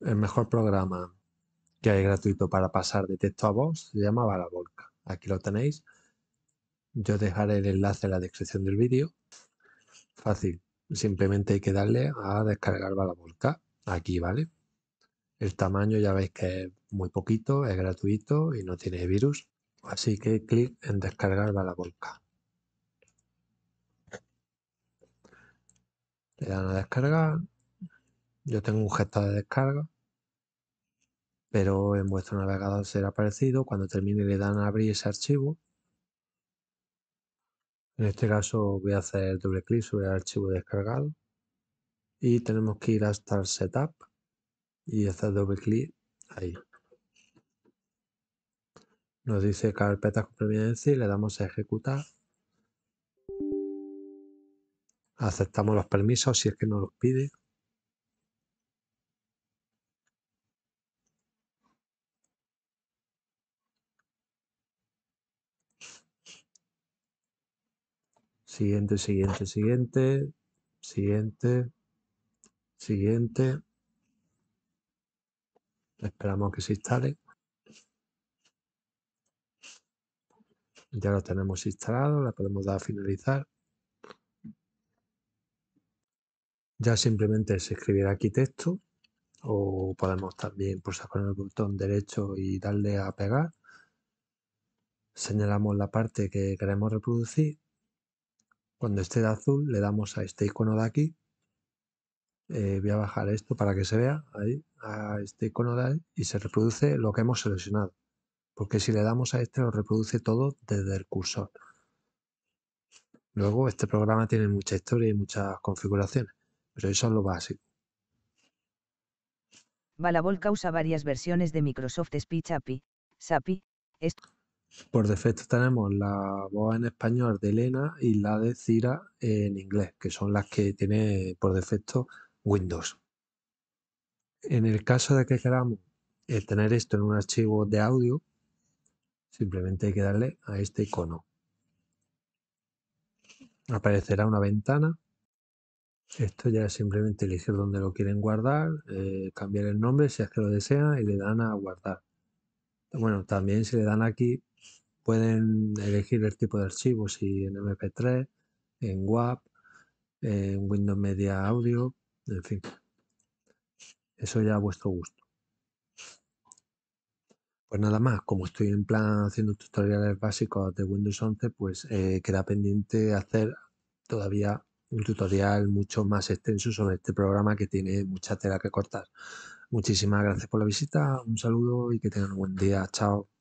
el mejor programa que hay gratuito para pasar de texto a voz se llama Balabolca. Aquí lo tenéis. Yo dejaré el enlace en la descripción del vídeo. Fácil. Simplemente hay que darle a descargar Balabolca. Aquí, ¿vale? El tamaño ya veis que es muy poquito, es gratuito y no tiene virus. Así que clic en descargar Balabolca. Le dan a descargar yo tengo un gesto de descarga, pero en vuestro navegador será parecido. Cuando termine le dan a abrir ese archivo. En este caso voy a hacer doble clic sobre el archivo descargado y tenemos que ir hasta el setup y hacer doble clic ahí. Nos dice carpetas con y le damos a ejecutar. Aceptamos los permisos si es que nos los pide. Siguiente, siguiente, siguiente. Siguiente. Siguiente. Esperamos que se instale. Ya lo tenemos instalado, la podemos dar a finalizar. Ya simplemente se escribirá aquí texto o podemos también pulsar con el botón derecho y darle a pegar. Señalamos la parte que queremos reproducir cuando esté de azul le damos a este icono de aquí. Eh, voy a bajar esto para que se vea, ahí, a este icono de ahí, y se reproduce lo que hemos seleccionado. Porque si le damos a este lo reproduce todo desde el cursor. Luego, este programa tiene mucha historia y muchas configuraciones, pero eso es lo básico. Balabol usa varias versiones de Microsoft Speech API, SAPI, por defecto tenemos la voz en español de Elena y la de Cira en inglés, que son las que tiene por defecto Windows. En el caso de que queramos eh, tener esto en un archivo de audio, simplemente hay que darle a este icono. Aparecerá una ventana. Esto ya es simplemente elegir dónde lo quieren guardar, eh, cambiar el nombre si es que lo desean y le dan a guardar. Bueno, también si le dan aquí pueden elegir el tipo de archivo, si en MP3, en WAP, en Windows Media Audio, en fin. Eso ya a vuestro gusto. Pues nada más, como estoy en plan haciendo tutoriales básicos de Windows 11, pues eh, queda pendiente hacer todavía un tutorial mucho más extenso sobre este programa que tiene mucha tela que cortar. Muchísimas gracias por la visita, un saludo y que tengan un buen día. Chao.